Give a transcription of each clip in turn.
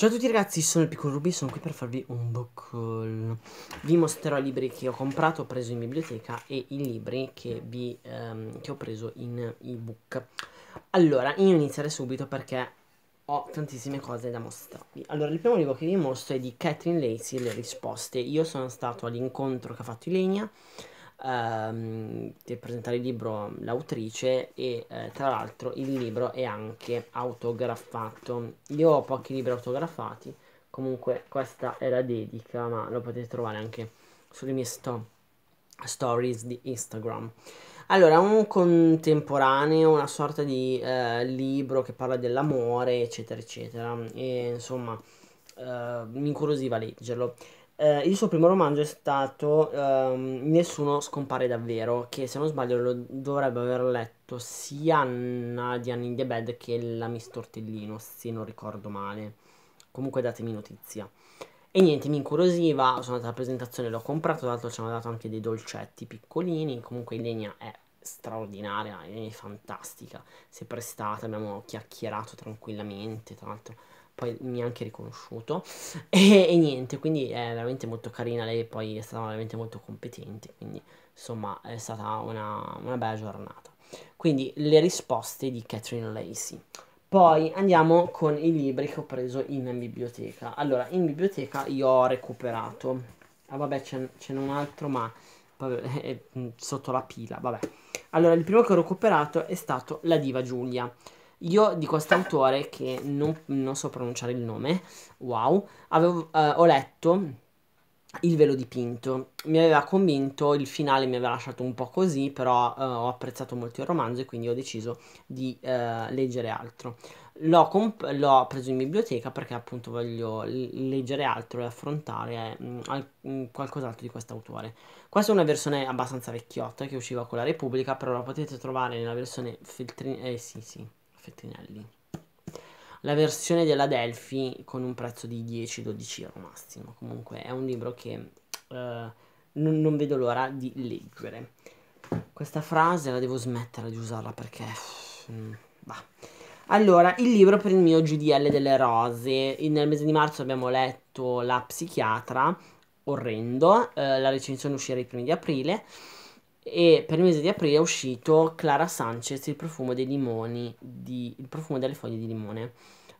Ciao a tutti ragazzi, sono il Piccolo Ruby, sono qui per farvi un book haul. Vi mostrerò i libri che ho comprato, ho preso in biblioteca e i libri che, vi, ehm, che ho preso in ebook. Allora, io inizierei subito perché ho tantissime cose da mostrarvi. Allora, il primo libro che vi mostro è di Catherine Lacey, Le risposte. Io sono stato all'incontro che ha fatto Ilenia ehm, presentare il libro l'autrice e eh, tra l'altro il libro è anche autografato. Io ho pochi libri autografati, comunque questa è la dedica, ma lo potete trovare anche sulle mie sto stories di Instagram. Allora, un contemporaneo, una sorta di eh, libro che parla dell'amore, eccetera, eccetera. E insomma, eh, mi incuriosiva leggerlo eh, il suo primo romanzo è stato ehm, Nessuno scompare davvero, che se non sbaglio lo dovrebbe aver letto sia Anna di Annie the Bed che la Miss Tortellino, se non ricordo male. Comunque datemi notizia. E niente, mi incuriosiva, sono andata alla presentazione, l'ho comprato, tra l'altro ci hanno dato anche dei dolcetti piccolini, comunque Ilenia è straordinaria, è fantastica, si è prestata, abbiamo chiacchierato tranquillamente, tra l'altro poi mi ha anche riconosciuto e, e, niente quindi è veramente molto carina lei poi è stata veramente molto competente quindi insomma è stata una, una bella giornata quindi le risposte di Catherine Lacey poi andiamo con i libri che ho preso in biblioteca allora in biblioteca io ho recuperato ah vabbè ce n'è un altro ma vabbè, è mm, sotto la pila vabbè allora il primo che ho recuperato è stato La diva Giulia io di quest'autore, che non, non, so pronunciare il nome, wow, avevo, eh, ho letto il velo dipinto. Mi aveva convinto, il finale mi aveva lasciato un po' così, però eh, ho apprezzato molto il romanzo e quindi ho deciso di eh, leggere altro. L'ho, comp- l'ho, preso in biblioteca perché appunto voglio l- leggere altro e affrontare mh, mm, al- mm, qualcos'altro di quest'autore. Questa è una versione abbastanza vecchiotta che usciva con la Repubblica, però la potete trovare nella versione filtrin... Eh sì sì. Feltrinelli. La versione della Delphi con un prezzo di 10-12 euro massimo. Comunque è un libro che uh, non, non vedo l'ora di leggere. Questa frase la devo smettere di usarla perché... Mm, Allora, il libro per il mio GDL delle rose. Nel mese di marzo abbiamo letto La psichiatra, orrendo, eh, la recensione uscirà i primi di aprile e per il mese di aprile è uscito Clara Sanchez il profumo dei limoni di, il profumo delle foglie di limone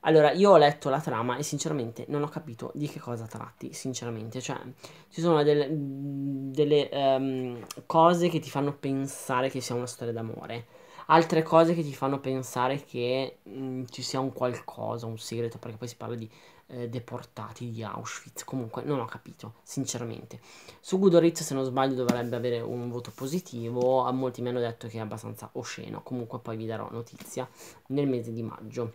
allora io ho letto la trama e sinceramente non ho capito di che cosa tratti sinceramente cioè ci sono del, mm, delle um, cose che ti fanno pensare che sia una storia d'amore altre cose che ti fanno pensare che mh, mm, ci sia un qualcosa, un segreto, perché poi si parla di eh, deportati di Auschwitz. Comunque non ho capito, sinceramente. Su Goodreads, se non sbaglio, dovrebbe avere un voto positivo. A molti mi hanno detto che è abbastanza osceno. Comunque poi vi darò notizia nel mese di maggio.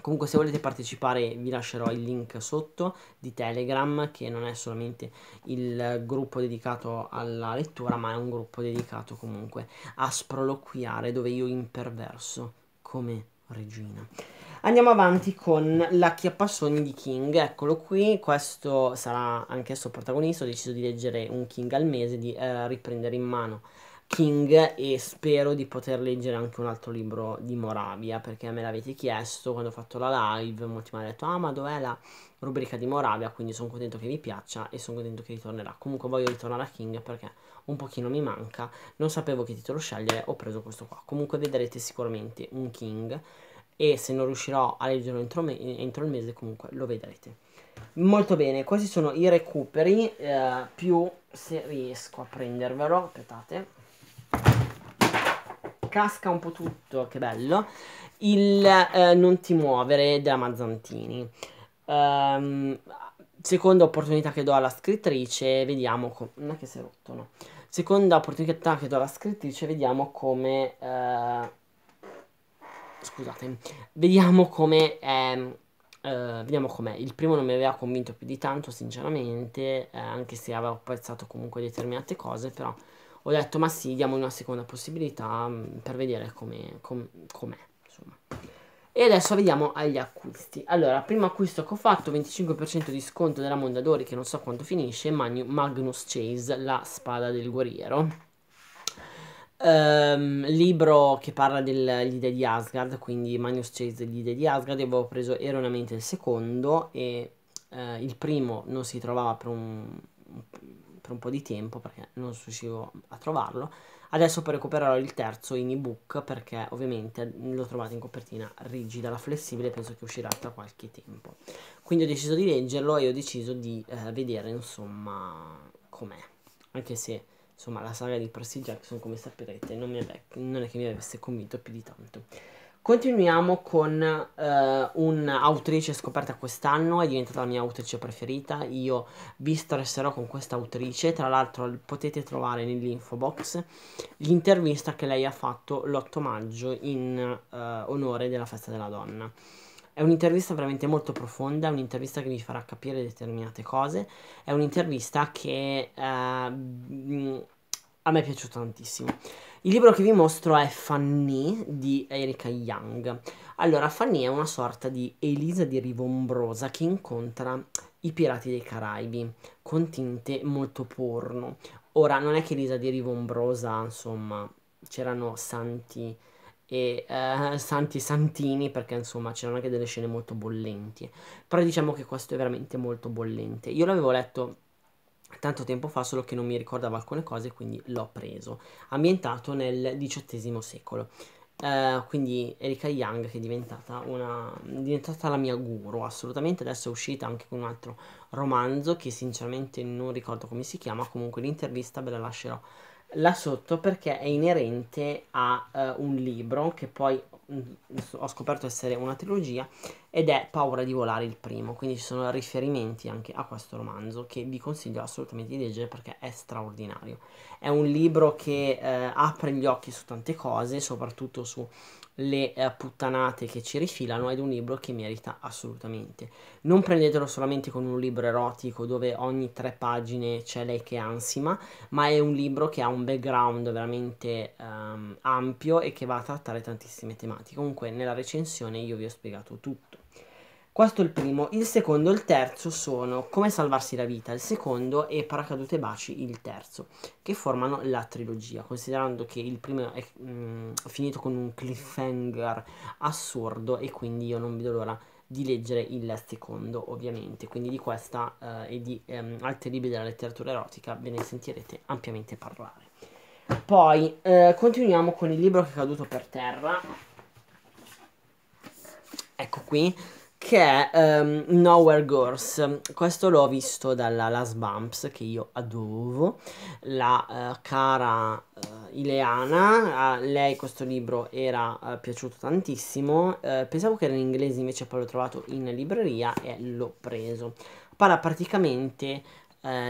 Comunque se volete partecipare vi lascerò il link sotto di Telegram che non è solamente il gruppo dedicato alla lettura ma è un gruppo dedicato comunque a sproloquiare dove io imperverso come regina. Andiamo avanti con la Chiappassogni di King, eccolo qui, questo sarà anch'esso protagonista, ho deciso di leggere un King al mese, di eh, riprendere in mano King e spero di poter leggere anche un altro libro di Moravia perché me l'avete chiesto quando ho fatto la live, molti mi hanno detto ah ma dov'è la rubrica di Moravia quindi sono contento che vi piaccia e sono contento che ritornerà, comunque voglio ritornare a King perché un pochino mi manca, non sapevo che titolo scegliere, ho preso questo qua, comunque vedrete sicuramente un King e se non riuscirò a leggerlo entro, me- entro il mese comunque lo vedrete. Molto bene, questi sono i recuperi eh, più se riesco a prendervelo, aspettate casca un po' tutto, che bello, il eh, Non ti muovere della Mazzantini. Um, seconda opportunità che do alla scrittrice, vediamo... come... non è che si è rotto, no. Seconda opportunità che do alla scrittrice, vediamo come... Eh, scusate, vediamo come... Uh, vediamo com'è. Il primo non mi aveva convinto più di tanto, sinceramente, eh, anche se avevo apprezzato comunque determinate cose, però ho detto ma sì, diamo una seconda possibilità mm, per vedere com'è, com com insomma. E adesso vediamo agli acquisti. Allora, primo acquisto che ho fatto, 25% di sconto della Mondadori, che non so quanto finisce, Magnus Chase, la spada del guerriero. Um, libro che parla degli dei di Asgard, quindi Magnus Chase degli dei di Asgard, io avevo preso erroneamente il secondo e uh, il primo non si trovava per un, per un po' di tempo perché non riuscivo a trovarlo. Adesso poi recupererò il terzo in ebook perché ovviamente l'ho trovato in copertina rigida, la flessibile penso che uscirà tra qualche tempo. Quindi ho deciso di leggerlo e ho deciso di eh, vedere insomma com'è. Anche se insomma la saga di Percy Jackson come saprete non, non è che mi avesse convinto più di tanto. Continuiamo con eh, un'autrice scoperta quest'anno, è diventata la mia autrice preferita, io vi stresserò con questa autrice, tra l'altro potete trovare nell'info box l'intervista che lei ha fatto l'8 maggio in eh, onore della festa della donna. È un'intervista veramente molto profonda, è un'intervista che vi farà capire determinate cose, è un'intervista che eh, mm, a me è piaciuta tantissimo. Il libro che vi mostro è Fanny di Erika Young. Allora, Fanny è una sorta di Elisa di Rivombrosa che incontra i pirati dei Caraibi con tinte molto porno. Ora, non è che Elisa di Rivombrosa, insomma, c'erano santi e eh, santi e santini perché insomma c'erano anche delle scene molto bollenti però diciamo che questo è veramente molto bollente io l'avevo letto tanto tempo fa, solo che non mi ricordavo alcune cose, quindi l'ho preso. Ambientato nel XVIII secolo. Uh, quindi Erika Young che è diventata, una, diventata la mia guru assolutamente adesso è uscita anche con un altro romanzo che sinceramente non ricordo come si chiama comunque l'intervista ve la lascerò là sotto perché è inerente a uh, un libro che poi mh, mm, ho scoperto essere una trilogia ed è Paura di volare il primo, quindi ci sono riferimenti anche a questo romanzo che vi consiglio assolutamente di leggere perché è straordinario. È un libro che eh, apre gli occhi su tante cose, soprattutto su le eh, puttanate che ci rifilano ed è un libro che merita assolutamente. Non prendetelo solamente con un libro erotico dove ogni tre pagine c'è lei che ansima, ma è un libro che ha un background veramente um, ampio e che va a trattare tantissime tematiche. Comunque nella recensione io vi ho spiegato tutto. Questo è il primo. Il secondo e il terzo sono Come salvarsi la vita, il secondo, e Paracadute baci, il terzo, che formano la trilogia. Considerando che il primo è mm, finito con un cliffhanger assurdo, e quindi io non vedo l'ora di leggere il secondo, ovviamente. Quindi di questa eh, e di ehm, altri libri della letteratura erotica ve ne sentirete ampiamente parlare. Poi eh, continuiamo con il libro che è caduto per terra. Ecco qui che è um, Nowhere Girls. Questo l'ho visto dalla Last Bumps che io adoro, la uh, cara uh, Ileana, a lei questo libro era uh, piaciuto tantissimo, pensavo che era in inglese invece poi l'ho trovato in libreria e l'ho preso. Parla praticamente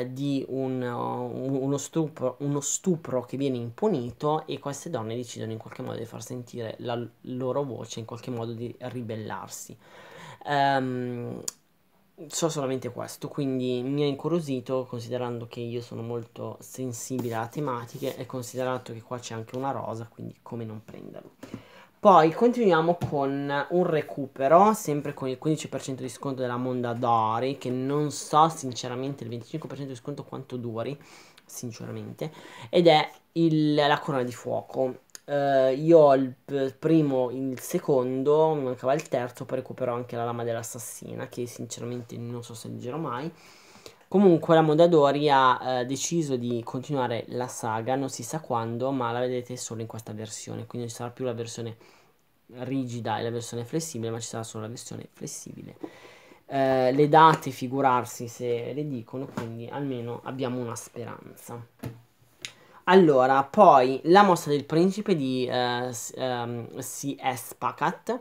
di un, uh, uno, stupro, uno, stupro, che viene impunito e queste donne decidono in qualche modo di far sentire la loro voce, in qualche modo di ribellarsi. Um, so solamente questo, quindi mi ha incuriosito considerando che io sono molto sensibile a tematiche e considerato che qua c'è anche una rosa, quindi come non prenderlo. Poi continuiamo con un recupero, sempre con il 15% di sconto della Mondadori, che non so sinceramente il 25% di sconto quanto duri, sinceramente, ed è il, la corona di fuoco. Uh, io ho il primo, il secondo, mi mancava il terzo, poi recupero anche la lama dell'assassina, che sinceramente non so se leggerò mai. Comunque la Mondadori ha uh, deciso di continuare la saga, non si sa quando, ma la vedete solo in questa versione, quindi non ci sarà più la versione rigida e la versione flessibile, ma ci sarà solo la versione flessibile. Uh, le date, figurarsi se le dicono, quindi almeno abbiamo una speranza. Allora, poi la mossa del principe di uh, eh, um, ehm, C.S. Pacat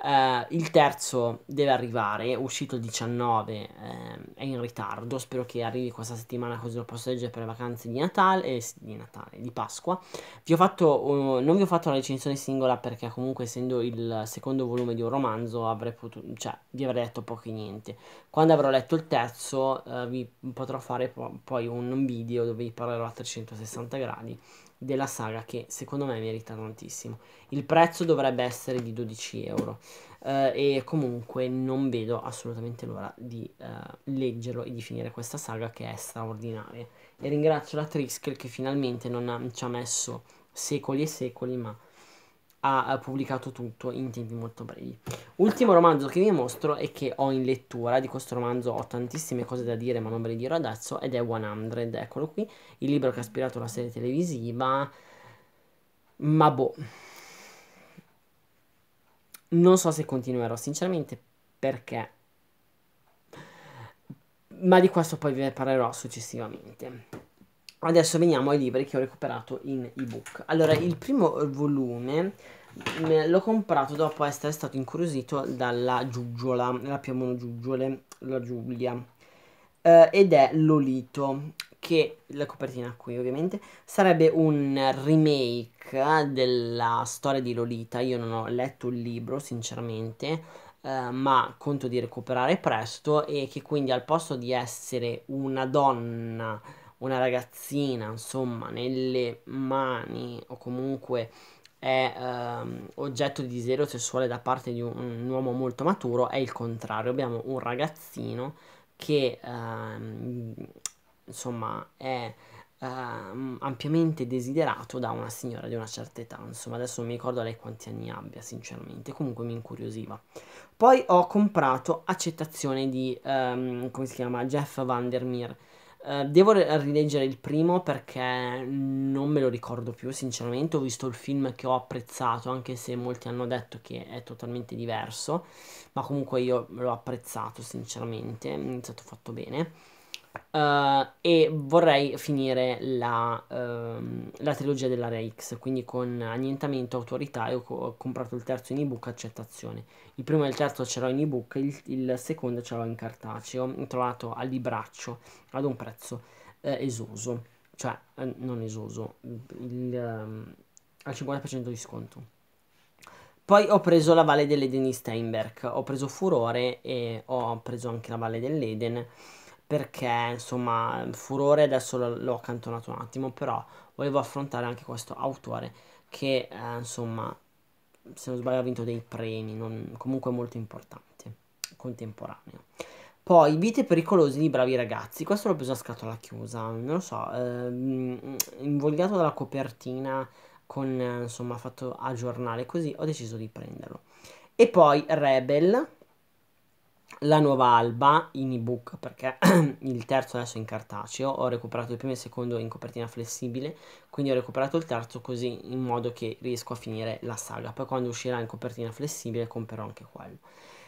Uh, il terzo deve arrivare, è uscito il 19, ehm, è in ritardo, spero che arrivi questa settimana così lo posso leggere per le vacanze di Natale, eh, di, Natale di Pasqua. Vi fatto, uh, non vi ho fatto la recensione singola perché comunque essendo il secondo volume di un romanzo avrei potuto, cioè, vi avrei detto poco e niente. Quando avrò letto il terzo uh, vi potrò fare po- poi un video dove vi parlerò a 360 gradi della saga che secondo me merita tantissimo. Il prezzo dovrebbe essere di 12 euro eh, e comunque non vedo assolutamente l'ora di eh, leggerlo e di finire questa saga che è straordinaria. E ringrazio la Triskel che finalmente non ha, ci ha messo secoli e secoli ma ha pubblicato tutto in tempi molto brevi. Ultimo romanzo che vi mostro e che ho in lettura, di questo romanzo ho tantissime cose da dire ma non ve le dirò adesso, ed è 100, eccolo qui, il libro che ha ispirato la serie televisiva, ma boh. Non so se continuerò sinceramente perché... Ma di questo poi vi parlerò successivamente. Adesso veniamo ai libri che ho recuperato in ebook. Allora, il primo volume l'ho comprato dopo essere stato incuriosito dalla Giuggiola, la Piemono Giuggiole, la Giulia, eh, ed è Lolito, che la copertina qui ovviamente sarebbe un remake eh, della storia di Lolita. Io non ho letto il libro, sinceramente, Uh, ma conto di recuperare presto e che quindi al posto di essere una donna una ragazzina, insomma, nelle mani o comunque è ehm, oggetto di desiderio sessuale da parte di un, un, uomo molto maturo, è il contrario. Abbiamo un ragazzino che ehm, insomma è ehm, ampiamente desiderato da una signora di una certa età. Insomma, adesso non mi ricordo lei quanti anni abbia, sinceramente, comunque mi incuriosiva. Poi ho comprato Accettazione di ehm, come si chiama Jeff Vandermeer eh, devo rileggere il primo perché non me lo ricordo più, sinceramente. Ho visto il film che ho apprezzato, anche se molti hanno detto che è totalmente diverso, ma comunque io l'ho apprezzato, sinceramente. È stato fatto bene. Uh, e vorrei finire la, uh, la trilogia dell'area X, quindi con Annientamento, Autorità e ho, ho, comprato il terzo in ebook Accettazione. Il primo e il terzo ce l'ho in ebook, il, il secondo ce l'ho in cartaceo, ho trovato al libraccio ad un prezzo uh, esoso, cioè eh, non esoso, il, ehm, al 50% di sconto. Poi ho preso la Valle dell'Eden di Steinberg, ho preso Furore e ho preso anche la Valle dell'Eden perché insomma furore adesso l'ho accantonato un attimo però volevo affrontare anche questo autore che eh, insomma se non sbaglio ha vinto dei premi non, comunque molto importante contemporaneo poi vite pericolose di bravi ragazzi questo l'ho preso a scatola chiusa non lo so ehm, invogliato dalla copertina con eh, insomma fatto a giornale così ho deciso di prenderlo e poi Rebel la nuova alba in ebook perché il terzo adesso è in cartaceo ho recuperato il primo e il secondo in copertina flessibile quindi ho recuperato il terzo così in modo che riesco a finire la saga poi quando uscirà in copertina flessibile comprerò anche quello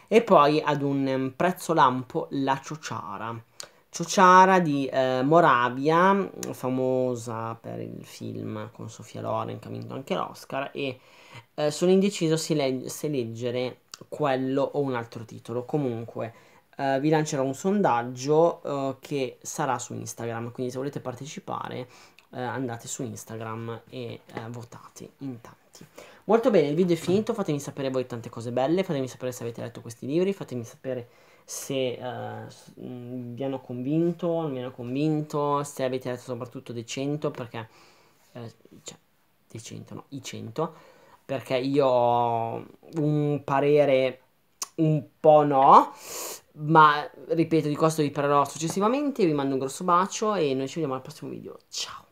e poi ad un ehm, prezzo lampo la ciociara Ciociara di eh, Moravia, famosa per il film con Sofia Loren, che ha vinto anche l'Oscar, e eh, sono indeciso se, le se leggere quello o un altro titolo. Comunque eh, vi lancerò un sondaggio eh, che sarà su Instagram, quindi se volete partecipare eh, andate su Instagram e eh, votate in tanti. Molto bene, il video è finito, fatemi sapere voi tante cose belle, fatemi sapere se avete letto questi libri, fatemi sapere se eh, mm, vi hanno convinto, non vi hanno convinto, se avete letto soprattutto dei 100 perché... Eh, cioè, dei 100, no, i 100 perché io ho un parere un po' no, ma ripeto, di questo vi parlerò successivamente, vi mando un grosso bacio e noi ci vediamo al prossimo video, ciao!